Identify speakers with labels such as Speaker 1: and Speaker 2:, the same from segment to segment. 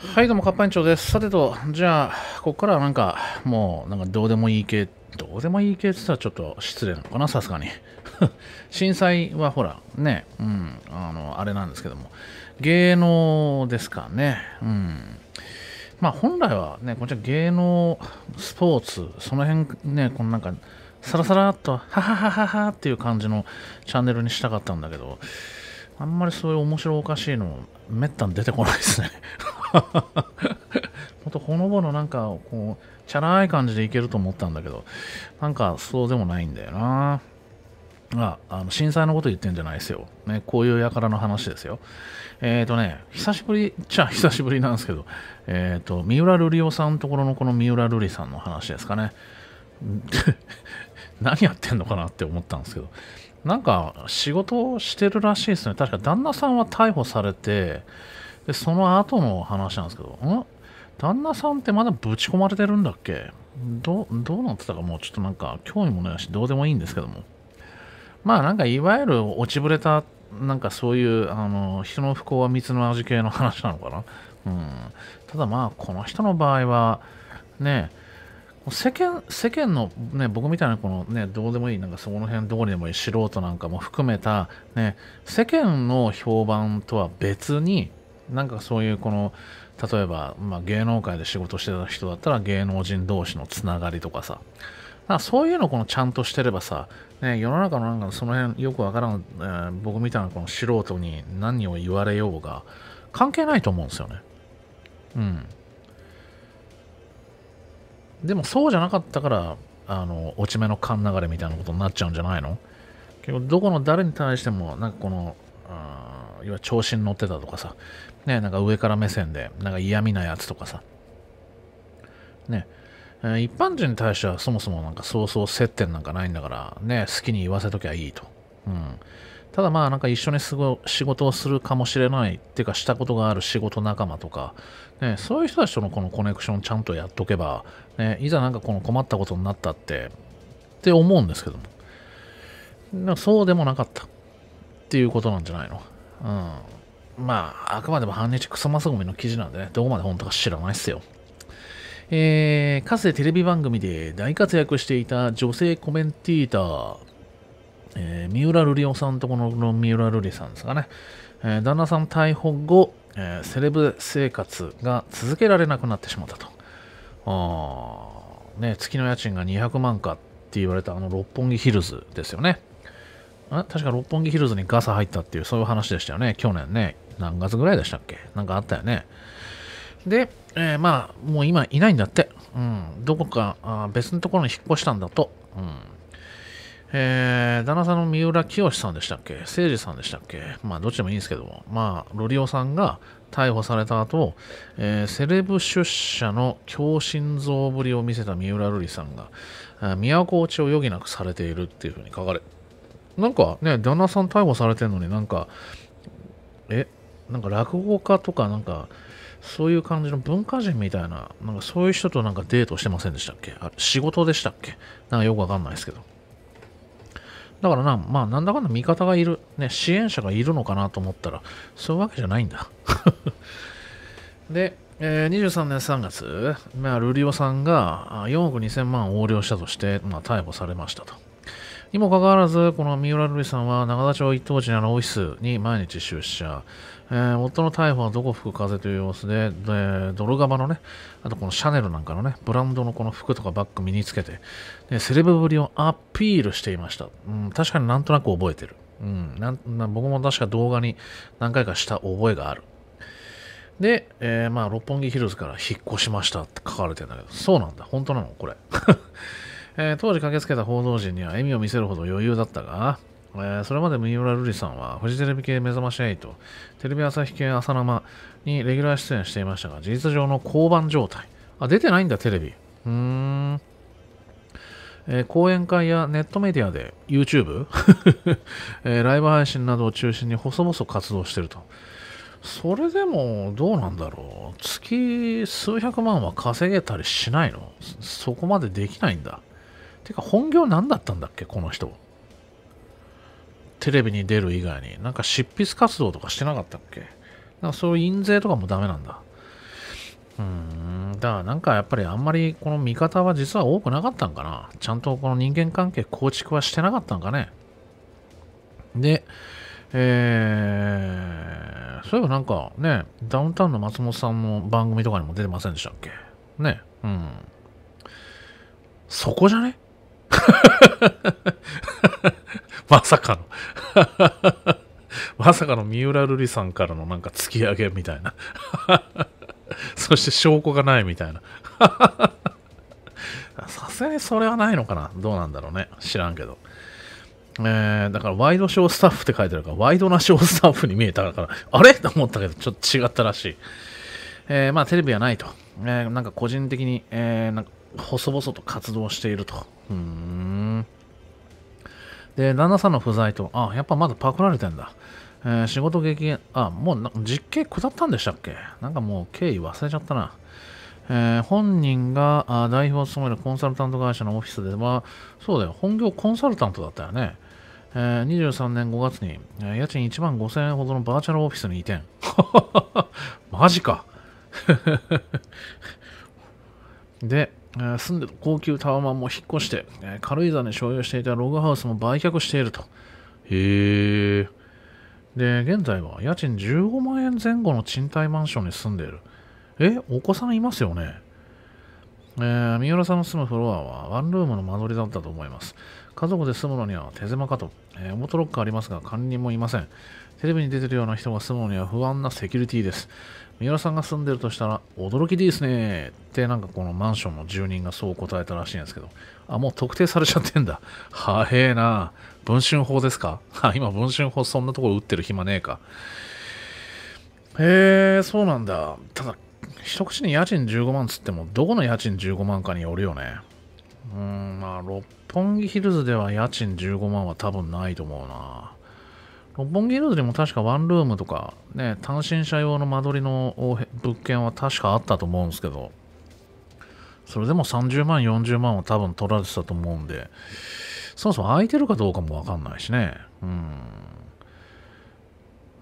Speaker 1: はいどうも、かっぱ園長です。さてと、じゃあ、ここからはなんか、もう、なんかどうでもいい系、どうでもいい系って言ったらちょっと失礼なのかな、さすがに。震災はほら、ね、うん、あの、あれなんですけども、芸能ですかね、うん。まあ、本来はね、こちら芸能、スポーツ、その辺ね、このなんか、さらさらっと、はははははっていう感じのチャンネルにしたかったんだけど、あんまりそういう面白おかしいの、めったに出てこないですね。もっとほのぼのなんか、こう、チャラい感じでいけると思ったんだけど、なんかそうでもないんだよな。あ、あの、震災のこと言ってんじゃないですよ。ね、こういうやからの話ですよ。えっ、ー、とね、久しぶりっちゃ久しぶりなんですけど、えっ、ー、と、三浦瑠璃夫さんのところのこの三浦瑠璃さんの話ですかね。何やってんのかなって思ったんですけど、なんか仕事をしてるらしいですね。確か旦那さんは逮捕されて、で、その後の話なんですけど、ん旦那さんってまだぶち込まれてるんだっけどどうなってたかもうちょっとなんか興味もないし、どうでもいいんですけども。まあなんかいわゆる落ちぶれた、なんかそういう、あの、人の不幸は蜜の味系の話なのかな。うん。ただまあ、この人の場合は、ね、世間世間の、ね、僕みたいなこの、ね、どうでもいいなんかそこの辺どうにでもいい素人なんかも含めた、ね、世間の評判とは別になんかそういうこの例えば、まあ、芸能界で仕事してた人だったら芸能人同士のつながりとかさかそういうのこのちゃんとしてればさ、ね、世の中のなんかその辺よくわからん、えー、僕みたいなこの素人に何を言われようが関係ないと思うんですよね。うん。でもそうじゃなかったからあの落ち目の勘流れみたいなことになっちゃうんじゃないのどこの誰に対してもなんかこのは調子に乗ってたとかさ、ね、なんか上から目線で、なんか嫌味なやつとかさ、ね、一般人に対してはそもそもなんかそうそう接点なんかないんだから、ね、好きに言わせときゃいいと。うん。ただまあなんか一緒にすご仕事をするかもしれないっていうかしたことがある仕事仲間とか、ね、そういう人たちとのこのコネクションちゃんとやっとけば、ね、いざなんかこの困ったことになったってって思うんですけどもそうでもなかったっていうことなんじゃないのうん。まあ、あくまでも半日クソマスゴミの記事なんでね、どこまで本当か知らないっすよ。えー、かつてテレビ番組で大活躍していた女性コメンティーター、えー、三浦瑠璃夫さんとこの三浦瑠璃さんですかね、えー、旦那さん逮捕後、えー、セレブ生活が続けられなくなってしまったと。あね、月の家賃が200万かって言われたあの六本木ヒルズですよね。あ確か六本木ヒルズにガサ入ったっていう、そういう話でしたよね。去年ね。何月ぐらいでしたっけなんかあったよね。で、えー、まあ、もう今いないんだって。うん。どこかあ別のところに引っ越したんだと。うん。えー、旦那さんの三浦清さんでしたっけ誠治さんでしたっけまあ、どっちでもいいんですけども。まあ、ロリオさんが逮捕された後、えー、セレブ出社の強心臓ぶりを見せた三浦瑠璃さんが、都落ちを余儀なくされているっていうふうに書かれてなんかね、旦那さん逮捕されてるのになんか、え、なんか落語家とかなんか、そういう感じの文化人みたいな、なんかそういう人となんかデートしてませんでしたっけあ仕事でしたっけなんかよくわかんないですけど。だからな、まあなんだかんだ味方がいる、ね、支援者がいるのかなと思ったら、そういうわけじゃないんだ。で、えー、23年3月、まあ、ルリオさんが4億2000万横領したとして、まあ、逮捕されましたと。にもかかわらず、この三浦瑠麗さんは長田町一等地にあるオフィスに毎日出社。えー、夫の逮捕はどこ吹く風という様子で、でドルガバのね、あとこのシャネルなんかのね、ブランドのこの服とかバッグ身につけて、でセレブぶりをアピールしていました。うん、確かになんとなく覚えてる。うん、なん僕も確か動画に何回かした覚えがある。で、えー、まあ、六本木ヒルズから引っ越しましたって書かれてるんだけど、そうなんだ、本当なのこれ。えー、当時駆けつけた報道陣には笑みを見せるほど余裕だったが、えー、それまで三浦瑠麗さんはフジテレビ系目覚まし8、テレビ朝日系朝生にレギュラー出演していましたが、事実上の降板状態。あ、出てないんだ、テレビ。うーん。えー、講演会やネットメディアで YouTube、えー、ライブ配信などを中心に細々活動してると。それでもどうなんだろう。月数百万は稼げたりしないのそこまでできないんだ。てか本業何だったんだっけこの人テレビに出る以外になんか執筆活動とかしてなかったっけなんかそういう印税とかもダメなんだうんだからなんかやっぱりあんまりこの見方は実は多くなかったんかなちゃんとこの人間関係構築はしてなかったんかねでえー、そういえばなんかね、ダウンタウンの松本さんの番組とかにも出てませんでしたっけね、うん。そこじゃね まさかの まさかの三浦瑠麗さんからのなんか突き上げみたいな そして証拠がないみたいな。さすがにそれはないのかなどうなんだろうね。知らんけど。えー、だからワイドショースタッフって書いてあるから、ワイドなショースタッフに見えたから、あれと思ったけど、ちょっと違ったらしい。えー、まあテレビはないと、えー、なんか個人的に、えー、なんか細々と活動していると。うんで、旦那さんの不在と、あ、やっぱまだパクられてんだ。えー、仕事激減、あ、もう実刑下ったんでしたっけなんかもう経緯忘れちゃったな。えー、本人があ代表を務めるコンサルタント会社のオフィスでは、そうだよ、本業コンサルタントだったよね。えー、23年5月に、えー、家賃1万5000円ほどのバーチャルオフィスに移転。マジか。で、住んでる高級タワマンも引っ越して、軽井沢に所有していたログハウスも売却していると。へえ。で、現在は家賃15万円前後の賃貸マンションに住んでいる。え、お子さんいますよねえー、三浦さんの住むフロアはワンルームの間取りだったと思います。家族で住むのには手狭かと、えー、オートロッカーありますが管理人もいませんテレビに出てるような人が住むのには不安なセキュリティです三浦さんが住んでるとしたら驚きですねってなんかこのマンションの住人がそう答えたらしいんですけどあもう特定されちゃってんだはえな文春法ですか 今文春法そんなところ打ってる暇ねえかへえそうなんだただ一口に家賃15万つってもどこの家賃15万かによるよねうんまあ六本木ヒルズでは家賃15万は多分ないと思うな。六本木ヒルズでも確かワンルームとか、ね、単身者用の間取りの物件は確かあったと思うんですけど、それでも30万、40万は多分取られてたと思うんで、そもそも空いてるかどうかもわかんないしね。うん。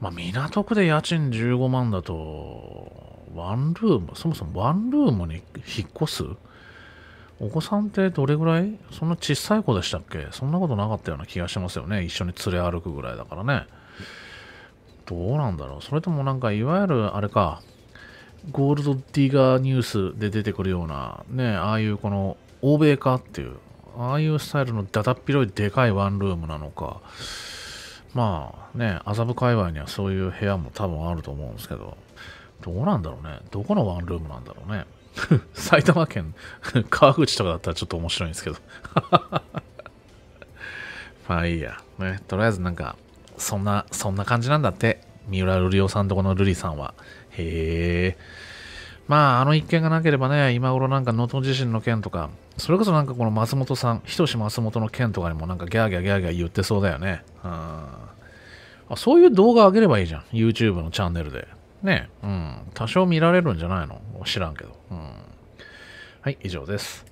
Speaker 1: まあ、港区で家賃15万だと、ワンルーム、そもそもワンルームに引っ越すお子さんってどれぐらいそんな小さい子でしたっけそんなことなかったような気がしますよね。一緒に連れ歩くぐらいだからね。どうなんだろう。それともなんか、いわゆるあれか、ゴールドディガーニュースで出てくるような、ね、ああいうこの欧米化っていう、ああいうスタイルのだだっ広いでかいワンルームなのか、まあね、麻布界隈にはそういう部屋も多分あると思うんですけど、どうなんだろうね。どこのワンルームなんだろうね。埼玉県 川口とかだったらちょっと面白いんですけど まあいいや。ね、とりあえずなんか、そんな、そんな感じなんだって。三浦瑠璃夫さんとこの瑠璃さんは。へえ。まあ、あの一件がなければね、今頃なんか能登地震の件とか、それこそなんかこの松本さん、人志松本の件とかにもなんかギャーギャーギャーギャー言ってそうだよね。うん。あそういう動画上げればいいじゃん。YouTube のチャンネルで。ね、うん、多少見られるんじゃないの知らんけど。うん。はい、以上です。